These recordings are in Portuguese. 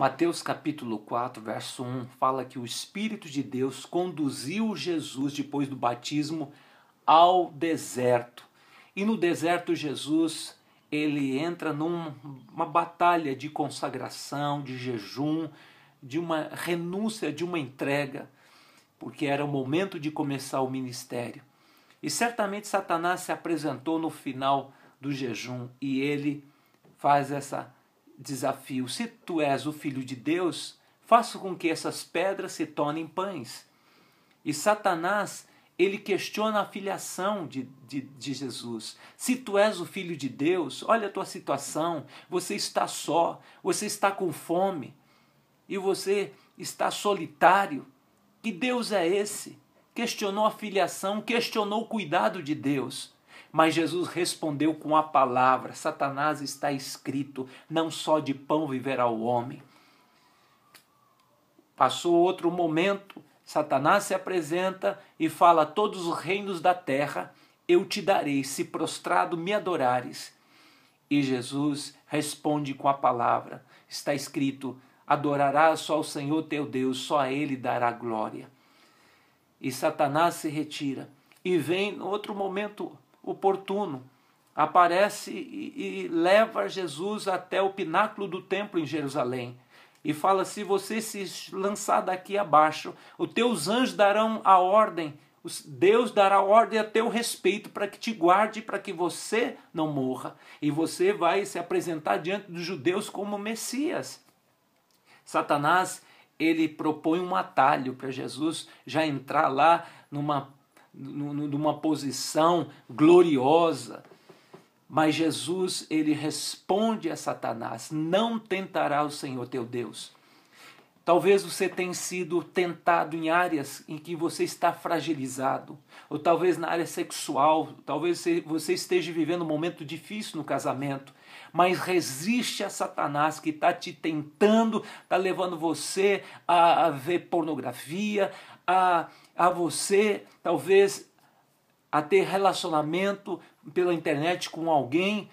Mateus capítulo 4, verso 1 fala que o Espírito de Deus conduziu Jesus depois do batismo ao deserto. E no deserto Jesus ele entra numa batalha de consagração, de jejum, de uma renúncia, de uma entrega, porque era o momento de começar o ministério. E certamente Satanás se apresentou no final do jejum e ele faz essa desafio: se tu és o filho de Deus, faça com que essas pedras se tornem pães. E Satanás, ele questiona a filiação de, de, de Jesus. Se tu és o filho de Deus, olha a tua situação, você está só, você está com fome e você está solitário. Que Deus é esse? Questionou a filiação, questionou o cuidado de Deus. Mas Jesus respondeu com a palavra: Satanás está escrito, não só de pão viverá o homem. Passou outro momento, Satanás se apresenta e fala: Todos os reinos da terra eu te darei, se prostrado me adorares. E Jesus responde com a palavra: Está escrito: Adorarás só o Senhor teu Deus, só a Ele dará glória. E Satanás se retira. E vem, no outro momento, oportuno, aparece e, e leva Jesus até o pináculo do templo em Jerusalém e fala: se você se lançar daqui abaixo, os teus anjos darão a ordem, Deus dará ordem a teu respeito para que te guarde, para que você não morra. E você vai se apresentar diante dos judeus como Messias. Satanás ele propõe um atalho para Jesus já entrar lá numa numa posição gloriosa. Mas Jesus, ele responde a Satanás: Não tentará o Senhor teu Deus. Talvez você tenha sido tentado em áreas em que você está fragilizado, ou talvez na área sexual, talvez você esteja vivendo um momento difícil no casamento, mas resiste a Satanás que está te tentando, está levando você a, a ver pornografia, a a você, talvez, a ter relacionamento pela internet com alguém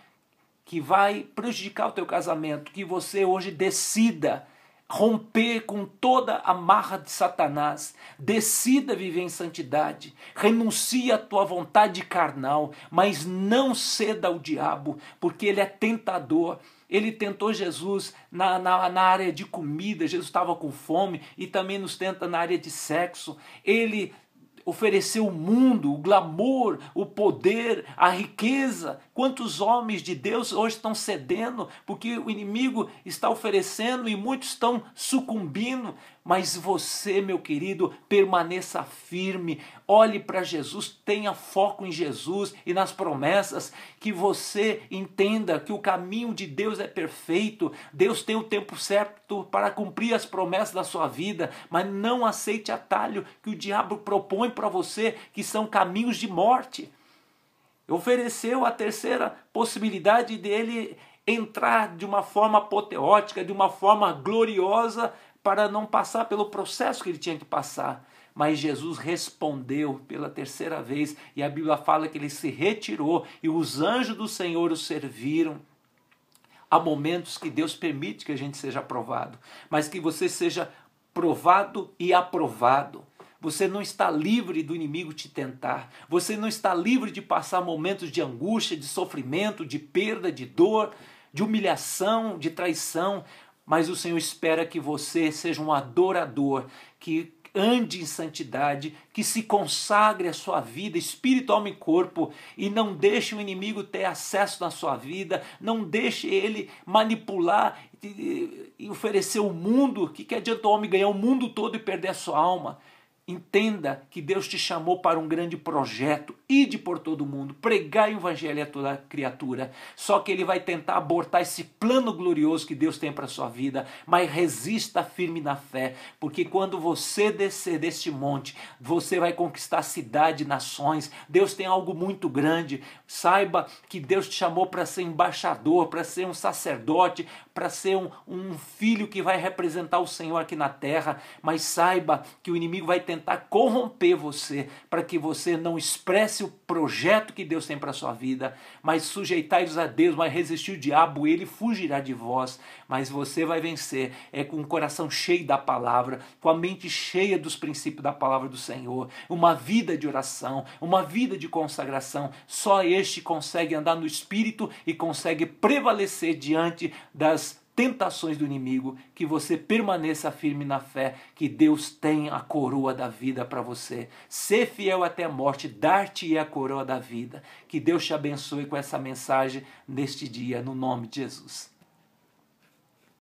que vai prejudicar o teu casamento, que você hoje decida romper com toda a marra de Satanás, decida viver em santidade, renuncie à tua vontade carnal, mas não ceda ao diabo, porque ele é tentador ele tentou Jesus na, na, na área de comida, Jesus estava com fome, e também nos tenta na área de sexo. Ele ofereceu o mundo, o glamour, o poder, a riqueza, Quantos homens de Deus hoje estão cedendo porque o inimigo está oferecendo e muitos estão sucumbindo? Mas você, meu querido, permaneça firme, olhe para Jesus, tenha foco em Jesus e nas promessas, que você entenda que o caminho de Deus é perfeito, Deus tem o tempo certo para cumprir as promessas da sua vida, mas não aceite atalho que o diabo propõe para você, que são caminhos de morte ofereceu a terceira possibilidade dele entrar de uma forma apoteótica, de uma forma gloriosa, para não passar pelo processo que ele tinha que passar. Mas Jesus respondeu pela terceira vez, e a Bíblia fala que ele se retirou e os anjos do Senhor o serviram. Há momentos que Deus permite que a gente seja aprovado, mas que você seja provado e aprovado. Você não está livre do inimigo te tentar. Você não está livre de passar momentos de angústia, de sofrimento, de perda, de dor, de humilhação, de traição. Mas o Senhor espera que você seja um adorador, que ande em santidade, que se consagre a sua vida, espírito, alma e corpo, e não deixe o inimigo ter acesso na sua vida, não deixe ele manipular e oferecer o mundo, que que adianta o homem ganhar o mundo todo e perder a sua alma? Entenda que Deus te chamou para um grande projeto. Ide por todo mundo, pregai o evangelho a toda criatura. Só que ele vai tentar abortar esse plano glorioso que Deus tem para a sua vida. Mas resista firme na fé, porque quando você descer deste monte, você vai conquistar cidade, nações. Deus tem algo muito grande. Saiba que Deus te chamou para ser embaixador, para ser um sacerdote, para ser um, um filho que vai representar o Senhor aqui na terra. Mas saiba que o inimigo vai tentar tentar corromper você para que você não expresse o projeto que Deus tem para a sua vida, mas sujeitai-vos a Deus, mas resistir o diabo, ele fugirá de vós, mas você vai vencer, é com o coração cheio da palavra, com a mente cheia dos princípios da palavra do Senhor, uma vida de oração, uma vida de consagração, só este consegue andar no Espírito e consegue prevalecer diante das tentações do inimigo, que você permaneça firme na fé, que Deus tem a coroa da vida para você. Ser fiel até a morte, dar-te a coroa da vida. Que Deus te abençoe com essa mensagem neste dia, no nome de Jesus.